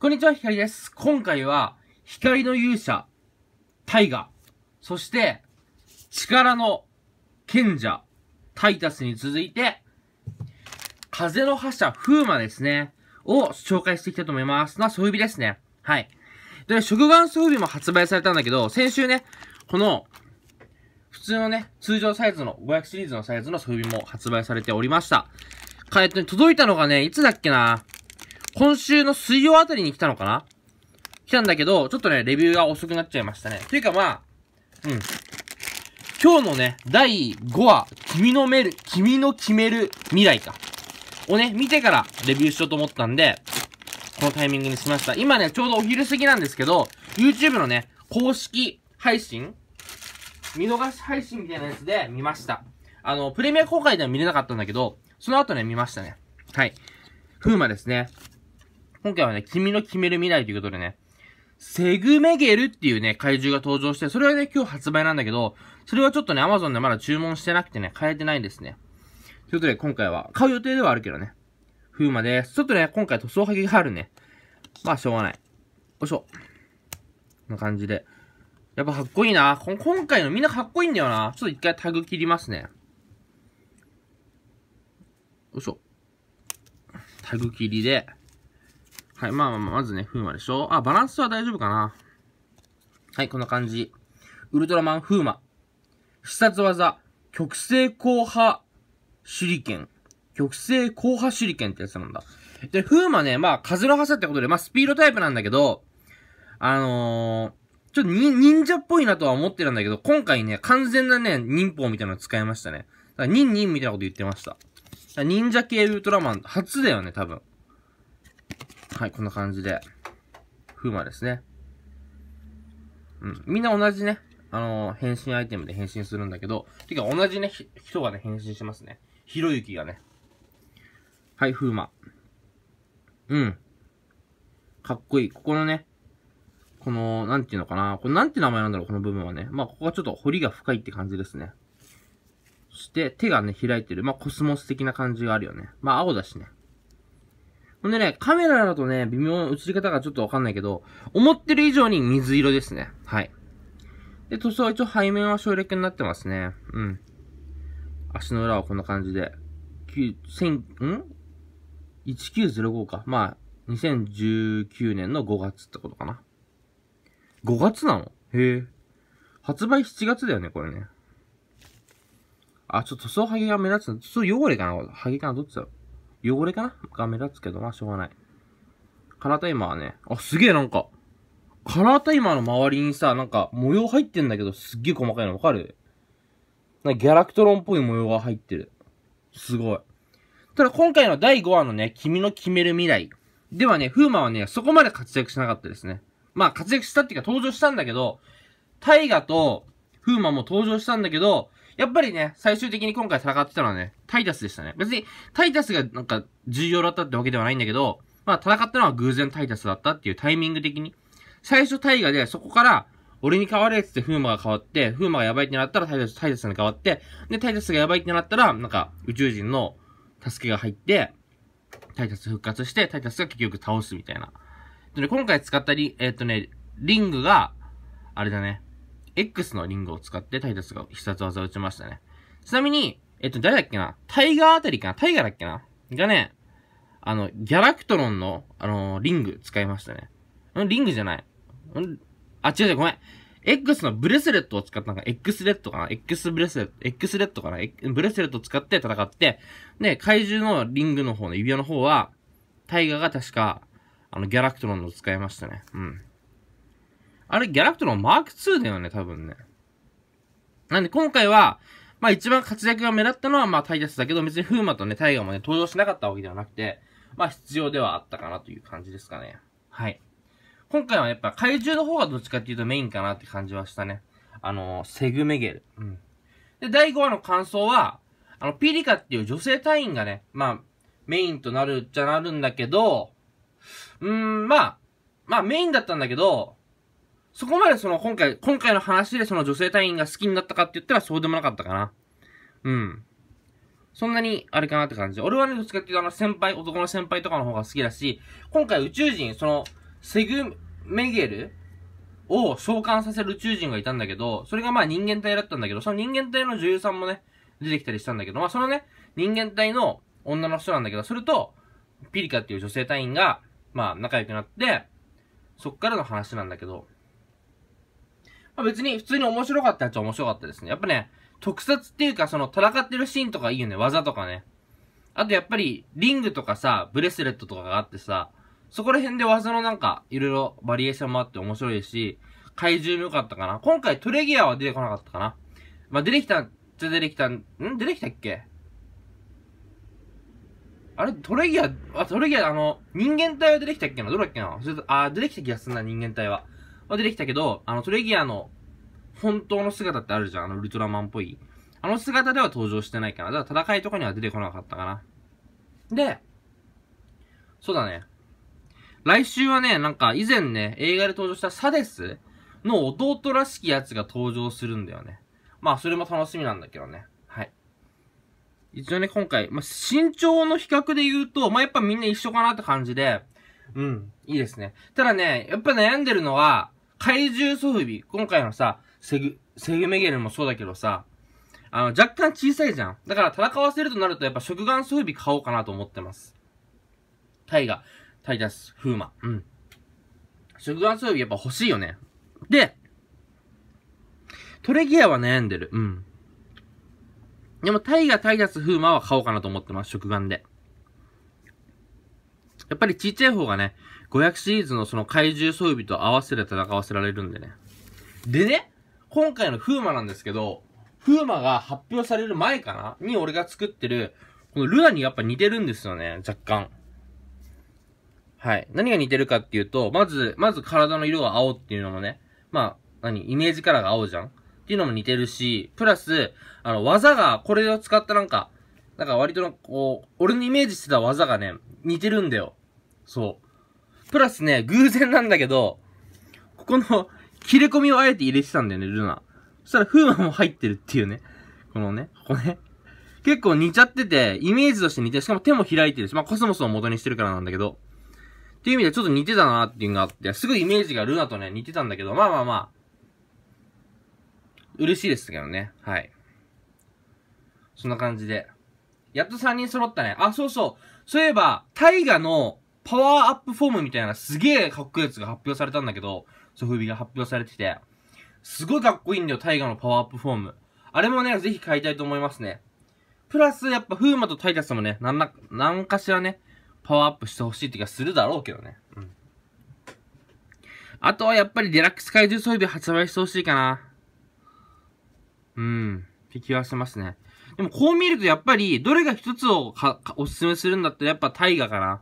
こんにちは、ひかりです。今回は、光の勇者、タイガ、そして、力の賢者、タイタスに続いて、風の覇者、フーマですね、を紹介していきたいと思います。な、装備ですね。はい。で、食玩装備も発売されたんだけど、先週ね、この、普通のね、通常サイズの、500シリーズのサイズの装備も発売されておりました。かえっと、届いたのがね、いつだっけな今週の水曜あたりに来たのかな来たんだけど、ちょっとね、レビューが遅くなっちゃいましたね。というかまあ、うん。今日のね、第5話、君のめる、君の決める未来か。をね、見てからレビューしようと思ったんで、このタイミングにしました。今ね、ちょうどお昼過ぎなんですけど、YouTube のね、公式配信見逃し配信みたいなやつで見ました。あの、プレミア公開では見れなかったんだけど、その後ね、見ましたね。はい。風磨ですね。今回はね、君の決める未来ということでね、セグメゲルっていうね、怪獣が登場して、それはね、今日発売なんだけど、それはちょっとね、アマゾンでまだ注文してなくてね、買えてないんですね。ということで、今回は、買う予定ではあるけどね。風魔です。ちょっとね、今回塗装はぎがあるね。まあ、しょうがない。よいしょ。こんな感じで。やっぱかっこいいな。今回のみんなかっこいいんだよな。ちょっと一回タグ切りますね。よいしょ。タグ切りで。はい、まあまあ、まずね、風魔でしょ。あ、バランスは大丈夫かな。はい、こんな感じ。ウルトラマン風魔。必殺技、極性硬派手裏剣。極性硬派手裏剣ってやつなんだ。で、風魔ね、まあ、風の挟サってことで、まあ、スピードタイプなんだけど、あのー、ちょっとに、忍者っぽいなとは思ってるんだけど、今回ね、完全なね、忍法みたいなの使いましたね。だから、忍忍みたいなこと言ってました。忍者系ウルトラマン、初だよね、多分。はい、こんな感じで。風魔ですね。うん。みんな同じね、あのー、変身アイテムで変身するんだけど、てか同じね、人がね、変身しますね。ひろゆきがね。はい、風魔。うん。かっこいい。ここのね、この、なんていうのかな。これなんて名前なんだろう、この部分はね。まあ、ここはちょっと彫りが深いって感じですね。して、手がね、開いてる。まあ、コスモス的な感じがあるよね。まあ、青だしね。ほんでね、カメラだとね、微妙な映り方がちょっとわかんないけど、思ってる以上に水色ですね。はい。で、塗装は一応背面は省略になってますね。うん。足の裏はこんな感じで。9、0 0 0ん ?1905 か。まあ、2019年の5月ってことかな。5月なのへえ。発売7月だよね、これね。あ、ちょっと塗装ハゲが目立つの。塗装汚れかなハゲかなどっちだろう汚れかなが目立つけど、ましょうがない。カラータイマーね。あ、すげえなんか、カラータイマーの周りにさ、なんか模様入ってんだけど、すっげえ細かいのわかるなギャラクトロンっぽい模様が入ってる。すごい。ただ今回の第5話のね、君の決める未来。ではね、フーマはね、そこまで活躍しなかったですね。まあ活躍したっていうか登場したんだけど、タイガとフーマも登場したんだけど、やっぱりね、最終的に今回戦ってたのはね、タイタスでしたね。別に、タイタスがなんか重要だったってわけではないんだけど、まあ戦ったのは偶然タイタスだったっていうタイミング的に。最初タイガで、そこから、俺に変われっつって風磨が変わって、風磨がやばいってなったらタイタス、タイタスに変わって、で、タイタスがやばいってなったら、なんか宇宙人の助けが入って、タイタス復活して、タイタスが結局倒すみたいな。で、ね、今回使ったり、えー、っとね、リングが、あれだね、X のリングを使ってタイタスが必殺技を打ちましたね。ちなみに、えっと、誰だっけなタイガーあたりかなタイガーだっけながね、あの、ギャラクトロンの、あのー、リング使いましたね。リングじゃない。あ、違う違う、ごめん。X のブレスレットを使ったのが X レットかな ?X ブレスレット、X レッドかなブレスレットを使って戦って、で、怪獣のリングの方の指輪の方は、タイガーが確か、あの、ギャラクトロンの使いましたね。うん。あれ、ギャラクトのマーク2だよね、多分ね。なんで、今回は、まあ一番活躍が目立ったのは、まあタイタスだけど、別にフーマとね、タイガもね、登場しなかったわけではなくて、まあ必要ではあったかなという感じですかね。はい。今回はやっぱ怪獣の方がどっちかっていうとメインかなって感じはしたね。あのー、セグメゲル。うん。で、第5話の感想は、あの、ピリカっていう女性隊員がね、まあ、メインとなるっちゃなるんだけど、うーん、まあ、まあメインだったんだけど、そこまでその今回、今回の話でその女性隊員が好きになったかって言ったらそうでもなかったかな。うん。そんなに、あれかなって感じ。俺はね、どっちかっていうとあの先輩、男の先輩とかの方が好きだし、今回宇宙人、その、セグメゲルを召喚させる宇宙人がいたんだけど、それがまあ人間体だったんだけど、その人間体の女優さんもね、出てきたりしたんだけど、まあそのね、人間体の女の人なんだけど、それと、ピリカっていう女性隊員が、まあ仲良くなって、そっからの話なんだけど、まあ、別に普通に面白かったやつは面白かったですね。やっぱね、特撮っていうかその戦ってるシーンとかいいよね、技とかね。あとやっぱり、リングとかさ、ブレスレットとかがあってさ、そこら辺で技のなんか、いろいろバリエーションもあって面白いし、怪獣も良かったかな。今回トレギアは出てこなかったかな。まあ、出てきた、じゃ出てきたん、出てきたっけあれ、トレギア、あ、トレギア、あの、人間体は出てきたっけなどれだっけなあ、出てきた気がすんな、人間体は。は出てきたけど、あの、トレギアの本当の姿ってあるじゃん、あの、ウルトラマンっぽい。あの姿では登場してないかな。だから戦いとかには出てこなかったかな。で、そうだね。来週はね、なんか以前ね、映画で登場したサデスの弟らしきやつが登場するんだよね。まあ、それも楽しみなんだけどね。はい。一応ね、今回、まあ、身長の比較で言うと、まあ、やっぱみんな一緒かなって感じで、うん、いいですね。ただね、やっぱ悩んでるのは、怪獣装備、今回のさ、セグ、セグメゲルもそうだけどさ、あの、若干小さいじゃん。だから戦わせるとなると、やっぱ食眼装備買おうかなと思ってます。タイガ、タイダス、フーマ。うん。食眼装備やっぱ欲しいよね。で、トレギアは悩んでる。うん。でも、タイガ、タイダス、フーマは買おうかなと思ってます。食眼で。やっぱりちっちゃい方がね、500シリーズのその怪獣装備と合わせて戦わせられるんでね。でね、今回のフーマなんですけど、フーマが発表される前かなに俺が作ってる、このルアにやっぱ似てるんですよね、若干。はい。何が似てるかっていうと、まず、まず体の色が青っていうのもね、まあ、何イメージカラーが青じゃんっていうのも似てるし、プラス、あの、技が、これを使ったなんか、なんか割とのこう、俺のイメージしてた技がね、似てるんだよ。そう。プラスね、偶然なんだけど、ここの切れ込みをあえて入れてたんだよね、ルナ。そしたら、風魔も入ってるっていうね。このね、ここね。結構似ちゃってて、イメージとして似てる。しかも手も開いてるし、まあコスモスを元にしてるからなんだけど。っていう意味でちょっと似てたなっていうのがあって、すごいイメージがルナとね、似てたんだけど、まあまあまあ。嬉しいですけどね。はい。そんな感じで。やっと3人揃ったね。あ、そうそう。そういえば、タイガのパワーアップフォームみたいなすげえかっこいいやつが発表されたんだけど、ソフビが発表されてて、すごいかっこいいんだよ、タイガのパワーアップフォーム。あれもね、ぜひ買いたいと思いますね。プラス、やっぱ、風マとタイガスもね、なんな、なんかしらね、パワーアップしてほしいって気がするだろうけどね。うん。あとはやっぱりデラックス怪獣装備発売してほしいかな。うん。って気はしますね。でもこう見るとやっぱり、どれが一つをかかおすすめするんだったらやっぱタイガかな。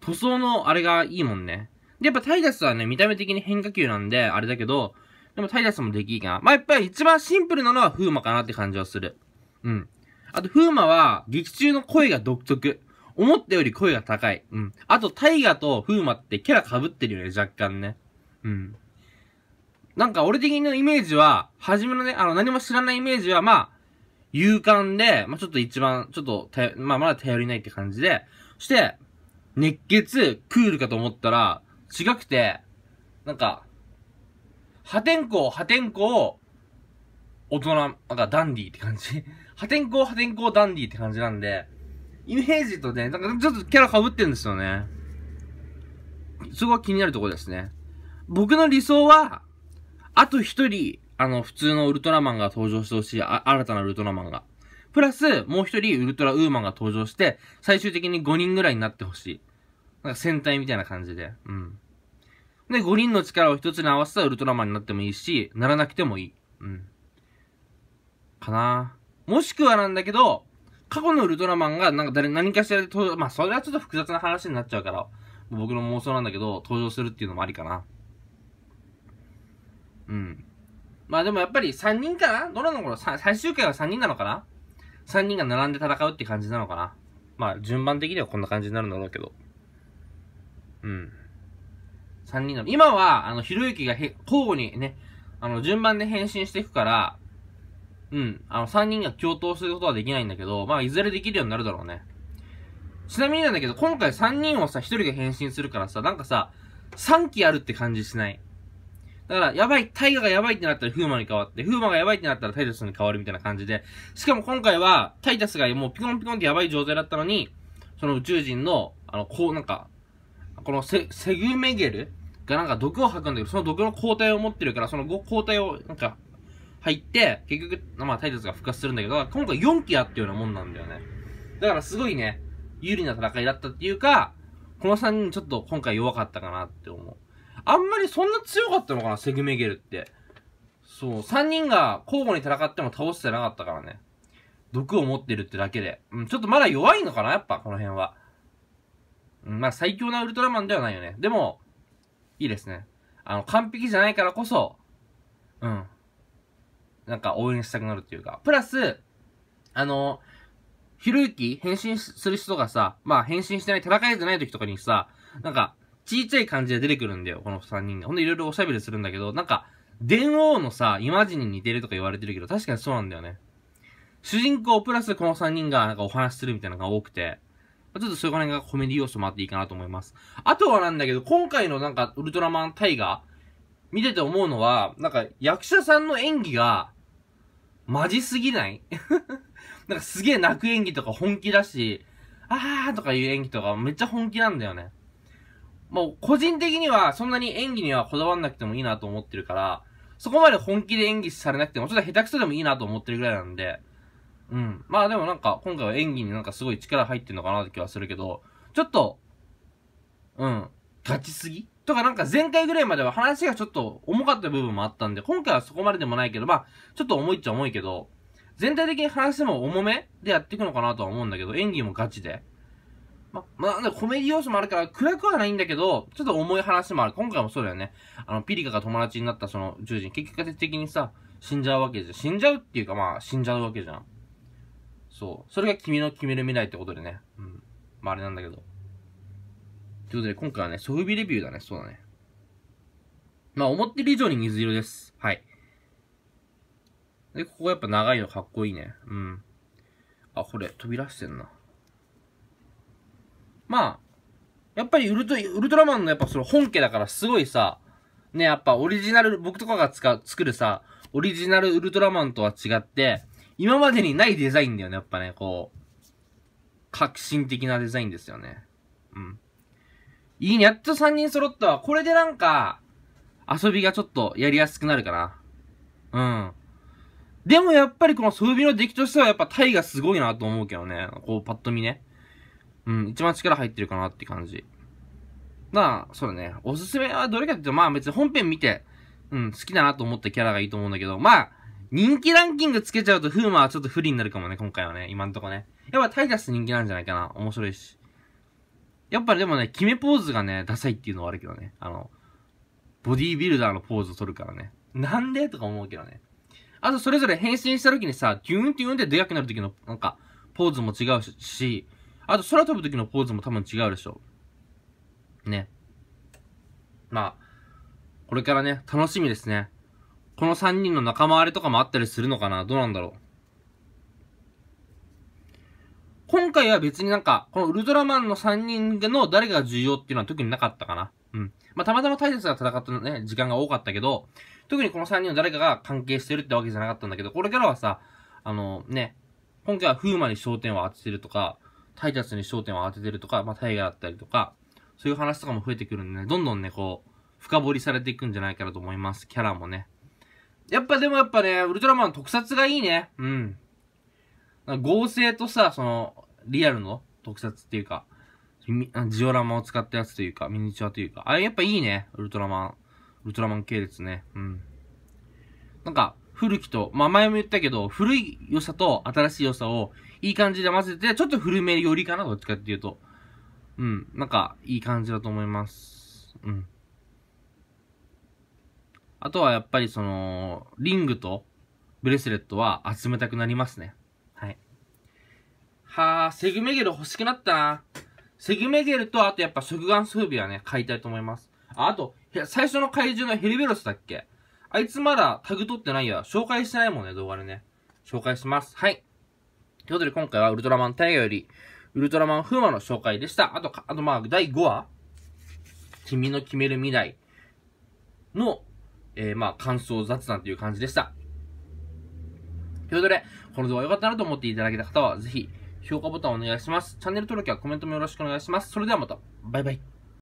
塗装のあれがいいもんね。で、やっぱタイダスはね、見た目的に変化球なんで、あれだけど、でもタイダスもできいいかな。まあ、やっぱり一番シンプルなのは風マかなって感じはする。うん。あと、風マは、劇中の声が独特。思ったより声が高い。うん。あと、タイガと風マってキャラ被ってるよね、若干ね。うん。なんか、俺的にのイメージは、初めのね、あの、何も知らないイメージは、まあ、勇敢で、まあ、ちょっと一番、ちょっと、まあ、まだ頼りないって感じで、そして、熱血、クールかと思ったら、違くて、なんか、破天荒、破天荒、大人、なんかダンディーって感じ。破天荒、破天荒、ダンディって感じなんで、イメージとね、なんかちょっとキャラ被ってるんですよね。そこは気になるところですね。僕の理想は、あと一人、あの、普通のウルトラマンが登場してほしい。新たなウルトラマンが。プラス、もう一人ウルトラウーマンが登場して、最終的に5人ぐらいになってほしい。なんか戦隊みたいな感じで。うん。で、5人の力を一つに合わせたウルトラマンになってもいいし、ならなくてもいい。うん。かなもしくはなんだけど、過去のウルトラマンがなんか誰、何かしらで登場、まあそれはちょっと複雑な話になっちゃうから、僕の妄想なんだけど、登場するっていうのもありかな。うん。まあでもやっぱり3人かなどうなの頃最終回は3人なのかな3人が並んで戦うって感じなのかな。まあ、順番的にはこんな感じになるんだろうけど。うん。3人の、今は、あの、ひろゆきがへ、交互にね、あの、順番で変身していくから、うん、あの、3人が共闘することはできないんだけど、まあ、いずれできるようになるだろうね。ちなみになんだけど、今回3人をさ、1人が変身するからさ、なんかさ、3期あるって感じしない。だから、やばい、タイガがやばいってなったらフーマに変わって、フーマがやばいってなったらタイタスに変わるみたいな感じで、しかも今回は、タイタスがもうピコンピコンってやばい状態だったのに、その宇宙人の、あの、こう、なんか、このセ、セグメゲルがなんか毒を吐くんだけど、その毒の抗体を持ってるから、その抗体を、なんか、入って、結局、まあ、タイタスが復活するんだけど、今回4期あったようなもんなんだよね。だからすごいね、有利な戦いだったっていうか、この3人ちょっと今回弱かったかなって思う。あんまりそんな強かったのかな、セグメゲルって。そう、3人が交互に戦っても倒してなかったからね。毒を持ってるってだけで。うん、ちょっとまだ弱いのかな、やっぱ、この辺は。うん、まあ、最強なウルトラマンではないよね。でも、いいですね。あの、完璧じゃないからこそ、うん。なんか応援したくなるっていうか。プラス、あの、ひろゆき変身する人がさ、まあ変身してない、戦えてない時とかにさ、なんか、ちっちゃい感じで出てくるんだよ、この3人が。ほんでいろいろおしゃべりするんだけど、なんか、電王のさ、イマジンに似てるとか言われてるけど、確かにそうなんだよね。主人公プラスこの3人がなんかお話しするみたいなのが多くて、ちょっとそういう辺がコメディ要素もあっていいかなと思います。あとはなんだけど、今回のなんかウルトラマンタイガー、見てて思うのは、なんか役者さんの演技が、マジすぎない なんかすげえ泣く演技とか本気だし、あーとかいう演技とかめっちゃ本気なんだよね。もう個人的にはそんなに演技にはこだわんなくてもいいなと思ってるから、そこまで本気で演技されなくても、ちょっと下手くそでもいいなと思ってるぐらいなんで、うん。まあでもなんか、今回は演技になんかすごい力入ってんのかなって気はするけど、ちょっと、うん、ガチすぎとかなんか前回ぐらいまでは話がちょっと重かった部分もあったんで、今回はそこまででもないけど、まあ、ちょっと重いっちゃ重いけど、全体的に話も重めでやっていくのかなとは思うんだけど、演技もガチで。ま、まあ、コメディ要素もあるから、暗くはないんだけど、ちょっと重い話もある。今回もそうだよね。あの、ピリカが友達になったその宇宙人、結果的にさ、死んじゃうわけじゃん。死んじゃうっていうか、まあ、死んじゃうわけじゃん。そう。それが君の決める未来ってことでね。うん。まあ、あれなんだけど。ということで、今回はね、ソフビレビューだね。そうだね。まあ、思ってる以上に水色です。はい。で、ここやっぱ長いのかっこいいね。うん。あ、これ、飛び出してんな。まあ、やっぱりウルトウルトラマンのやっぱその本家だからすごいさ、ね、やっぱオリジナル、僕とかが使う、作るさ、オリジナルウルトラマンとは違って、今までにないデザインだよね、やっぱね、こう、革新的なデザインですよね。うん。いいね、やっと3人揃ったわ。これでなんか、遊びがちょっとやりやすくなるかな。うん。でもやっぱりこの装備の出来としてはやっぱタイがすごいなと思うけどね。こうパッと見ね。うん、一番力入ってるかなって感じ。まあ、そうだね。おすすめはどれかって言うと、まあ別に本編見て、うん、好きだなと思ったキャラがいいと思うんだけど、まあ、人気ランキングつけちゃうと、フーマはちょっと不利になるかもね、今回はね。今んとこね。やっぱタイタス人気なんじゃないかな。面白いし。やっぱりでもね、決めポーズがね、ダサいっていうのはあるけどね。あの、ボディービルダーのポーズを取るからね。なんでとか思うけどね。あと、それぞれ変身した時にさ、ギューンって言んででかくなる時の、なんか、ポーズも違うし、あと空飛ぶ時のポーズも多分違うでしょう。ね。まあ、これからね、楽しみですね。この3人の仲間割れとかもあったりするのかなどうなんだろう。今回は別になんか、このウルトラマンの3人の誰が重要っていうのは特になかったかな。うん。まあ、たまたま大切な戦ったね、時間が多かったけど、特にこの3人の誰かが関係してるってわけじゃなかったんだけど、これからはさ、あのね、今回は風魔に焦点を当ててるとか、タイタスに焦点を当ててるとか、まあ、イヤだったりとか、そういう話とかも増えてくるんでね、どんどんね、こう、深掘りされていくんじゃないかなと思います。キャラもね。やっぱでもやっぱね、ウルトラマン特撮がいいね。うん。合成とさ、その、リアルの特撮っていうか、ジオラマを使ったやつというか、ミニチュアというか、あれやっぱいいね。ウルトラマン。ウルトラマン系列ね。うん。なんか、古きと、まあ、前も言ったけど、古い良さと新しい良さをいい感じで混ぜて、ちょっと古めよりかな、どっちかっていうと。うん、なんか、いい感じだと思います。うん。あとはやっぱりその、リングとブレスレットは集めたくなりますね。はい。はあ、セグメゲル欲しくなったな。セグメゲルと、あとやっぱ食眼装備はね、買いたいと思います。あ、あと、最初の怪獣のヘルベロスだっけあいつまだタグ取ってないや。紹介してないもんね、動画でね。紹介します。はい。ということで今回はウルトラマンタイガより、ウルトラマンフーマの紹介でした。あと、あとまあ、第5話君の決める未来の、えー、まあ、感想雑談という感じでした。ということで、この動画良かったなと思っていただけた方は、ぜひ、評価ボタンをお願いします。チャンネル登録やコメントもよろしくお願いします。それではまた、バイバイ。